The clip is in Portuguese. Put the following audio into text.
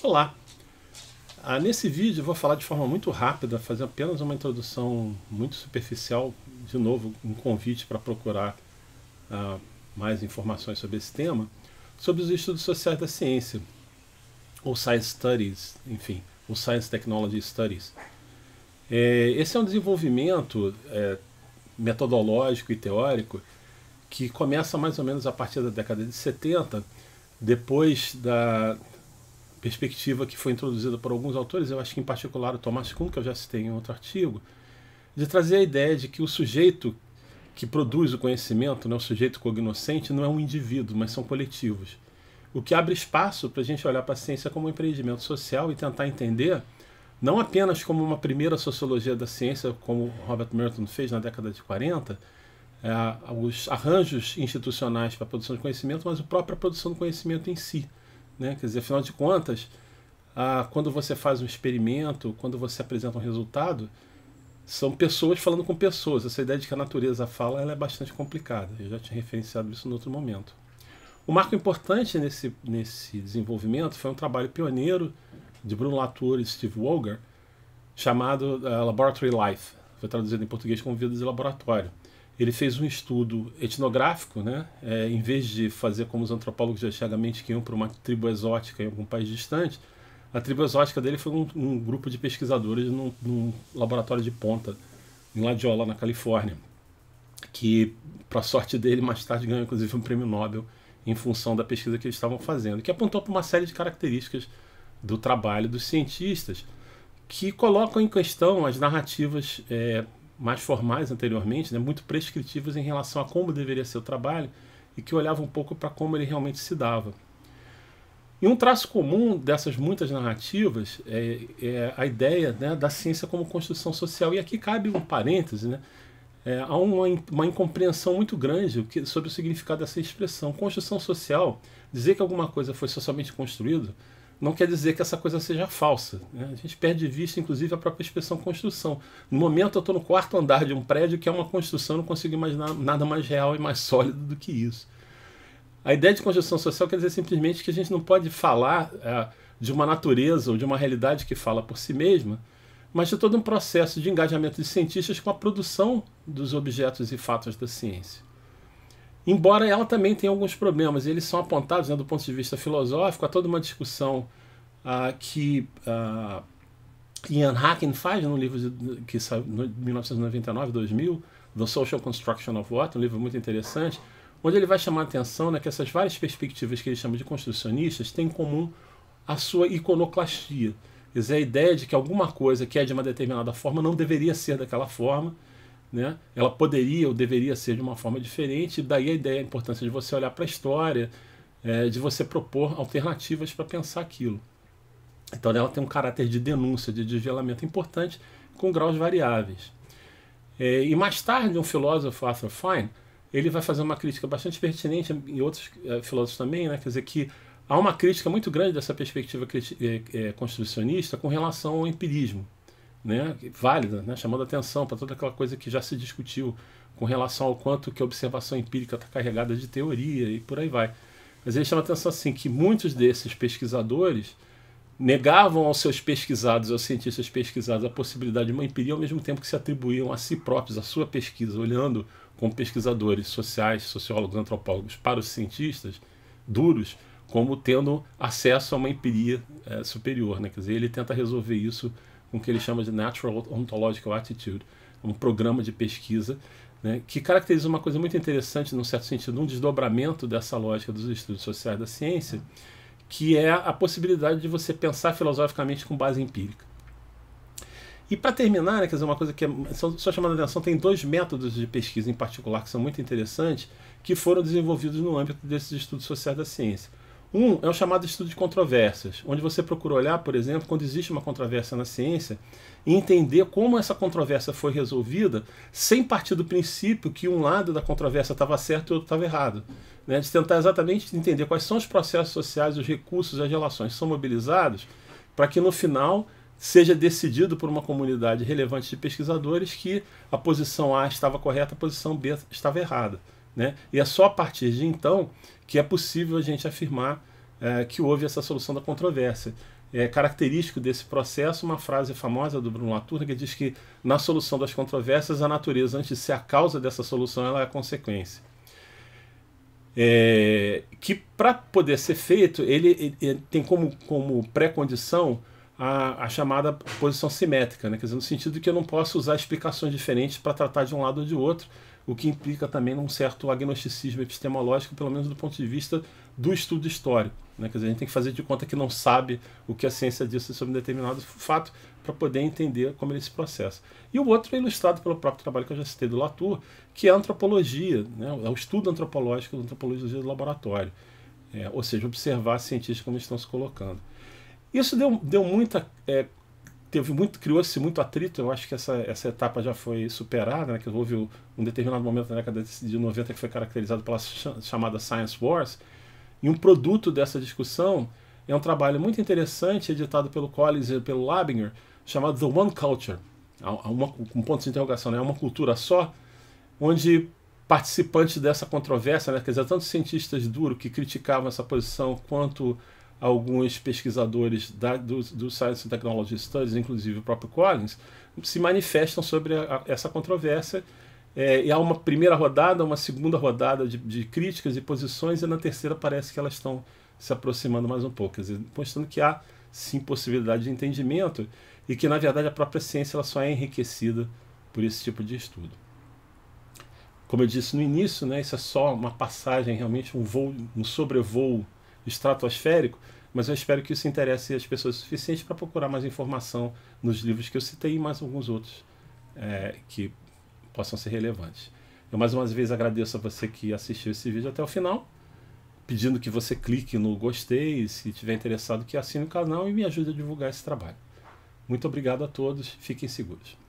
Olá! Ah, nesse vídeo eu vou falar de forma muito rápida, fazer apenas uma introdução muito superficial, de novo um convite para procurar ah, mais informações sobre esse tema, sobre os estudos sociais da ciência, ou Science Studies, enfim, ou Science Technology Studies. É, esse é um desenvolvimento é, metodológico e teórico que começa mais ou menos a partir da década de 70, depois da perspectiva que foi introduzida por alguns autores, eu acho que em particular o Thomas Kuhn, que eu já citei em outro artigo, de trazer a ideia de que o sujeito que produz o conhecimento, né, o sujeito cognoscente, não é um indivíduo, mas são coletivos. O que abre espaço para a gente olhar para a ciência como um empreendimento social e tentar entender, não apenas como uma primeira sociologia da ciência, como Robert Merton fez na década de 40, é, os arranjos institucionais para a produção de conhecimento, mas a própria produção do conhecimento em si. Né? Quer dizer, afinal de contas, ah, quando você faz um experimento, quando você apresenta um resultado, são pessoas falando com pessoas. Essa ideia de que a natureza fala ela é bastante complicada. Eu já tinha referenciado isso em outro momento. O marco importante nesse, nesse desenvolvimento foi um trabalho pioneiro de Bruno Latour e Steve Woger, chamado uh, Laboratory Life. Foi traduzido em português como Vidas de Laboratório ele fez um estudo etnográfico, né? É, em vez de fazer como os antropólogos de antigamente que iam para uma tribo exótica em algum país distante, a tribo exótica dele foi um, um grupo de pesquisadores num, num, laboratório de ponta em Ladiola, na Califórnia, que, para sorte dele, mais tarde ganhou inclusive um prêmio Nobel em função da pesquisa que eles estavam fazendo, que apontou para uma série de características do trabalho dos cientistas que colocam em questão as narrativas é, mais formais anteriormente, né, muito prescritivos em relação a como deveria ser o trabalho e que olhavam um pouco para como ele realmente se dava. E um traço comum dessas muitas narrativas é, é a ideia né, da ciência como construção social. E aqui cabe um parêntese, né? É, há uma, uma, incompreensão muito grande sobre o significado dessa expressão. Construção social, dizer que alguma coisa foi socialmente construída, não quer dizer que essa coisa seja falsa. Né? A gente perde de vista, inclusive, a própria expressão construção. No momento, eu estou no quarto andar de um prédio que é uma construção, não consigo imaginar nada mais real e mais sólido do que isso. A ideia de construção social quer dizer simplesmente que a gente não pode falar é, de uma natureza ou de uma realidade que fala por si mesma, mas de todo um processo de engajamento de cientistas com a produção dos objetos e fatos da ciência. Embora ela também tenha alguns problemas, eles são apontados né, do ponto de vista filosófico, há toda uma discussão ah, que ah, Ian Hacking faz no né, livro de, que saiu em 1999, 2000, The Social Construction of What, um livro muito interessante, onde ele vai chamar a atenção né, que essas várias perspectivas que ele chama de construcionistas têm em comum a sua iconoclastia. Quer dizer, a ideia de que alguma coisa que é de uma determinada forma não deveria ser daquela forma, né? Ela poderia ou deveria ser de uma forma diferente, daí a ideia, a importância de você olhar para a história, é, de você propor alternativas para pensar aquilo. Então ela tem um caráter de denúncia, de desvelamento importante, com graus variáveis. É, e mais tarde, um filósofo, Arthur Fine, ele vai fazer uma crítica bastante pertinente e outros é, filósofos também, né? quer dizer que há uma crítica muito grande dessa perspectiva é, é, constitucionista com relação ao empirismo né, válida, né, chamando atenção para toda aquela coisa que já se discutiu com relação ao quanto que a observação empírica está carregada de teoria e por aí vai. Mas ele chama atenção assim que muitos desses pesquisadores negavam aos seus pesquisados, aos cientistas pesquisados, a possibilidade de uma empiria ao mesmo tempo que se atribuíam a si próprios, a sua pesquisa, olhando como pesquisadores sociais, sociólogos, antropólogos para os cientistas duros, como tendo acesso a uma empiria é, superior. Né? Quer dizer, ele tenta resolver isso com o que ele chama de Natural Ontological Attitude, um programa de pesquisa, né, que caracteriza uma coisa muito interessante, num certo sentido, um desdobramento dessa lógica dos estudos sociais da ciência, que é a possibilidade de você pensar filosoficamente com base empírica. E para terminar, né, quer dizer, uma coisa que é só, só chamando a atenção, tem dois métodos de pesquisa em particular que são muito interessantes, que foram desenvolvidos no âmbito desses estudos sociais da ciência. Um é o chamado estudo de controvérsias, onde você procura olhar, por exemplo, quando existe uma controvérsia na ciência e entender como essa controvérsia foi resolvida sem partir do princípio que um lado da controvérsia estava certo e o outro estava errado. Né? De tentar exatamente entender quais são os processos sociais, os recursos, as relações que são mobilizados para que no final seja decidido por uma comunidade relevante de pesquisadores que a posição A estava correta, a posição B estava errada. Né? E é só a partir de então que é possível a gente afirmar é, que houve essa solução da controvérsia. É característico desse processo uma frase famosa do Bruno Latour que diz que na solução das controvérsias a natureza antes de ser a causa dessa solução ela é a consequência. É, que para poder ser feito ele, ele, ele tem como, como pré-condição a, a, chamada posição simétrica, né? quer dizer, no sentido que eu não posso usar explicações diferentes para tratar de um lado ou de outro, o que implica também num certo agnosticismo epistemológico, pelo menos do ponto de vista do estudo histórico. Né? Quer dizer, a gente tem que fazer de conta que não sabe o que a ciência diz sobre um determinado fato para poder entender como ele se processa. E o outro é ilustrado pelo próprio trabalho que eu já citei do Latour, que é a antropologia, né? é o estudo antropológico, a antropologia do laboratório. É, ou seja, observar cientistas como estão se colocando. Isso deu, deu muita é, teve muito criou-se muito atrito eu acho que essa, essa etapa já foi superada né, que houve um determinado momento na década de 90 que foi caracterizado pela chamada science wars e um produto dessa discussão é um trabalho muito interessante editado pelo Collins e pelo Labinger chamado The One Culture é uma, um ponto de interrogação né é uma cultura só onde participantes dessa controvérsia né, quer dizer tanto cientistas duros que criticavam essa posição quanto alguns pesquisadores da, do, do Science and Technology Studies, inclusive o próprio Collins, se manifestam sobre a, a, essa controvérsia. É, e há uma primeira rodada, uma segunda rodada de, de críticas e posições, e na terceira parece que elas estão se aproximando mais um pouco, quer dizer, mostrando que há sim possibilidade de entendimento e que, na verdade, a própria ciência ela só é enriquecida por esse tipo de estudo. Como eu disse no início, né, isso é só uma passagem, realmente um voo, um sobrevoo estratosférico, mas eu espero que isso interesse as pessoas o suficiente para procurar mais informação nos livros que eu citei e mais alguns outros é, que possam ser relevantes. Eu mais uma vez agradeço a você que assistiu esse vídeo até o final, pedindo que você clique no gostei, se estiver interessado que assine o canal e me ajude a divulgar esse trabalho. Muito obrigado a todos, fiquem seguros.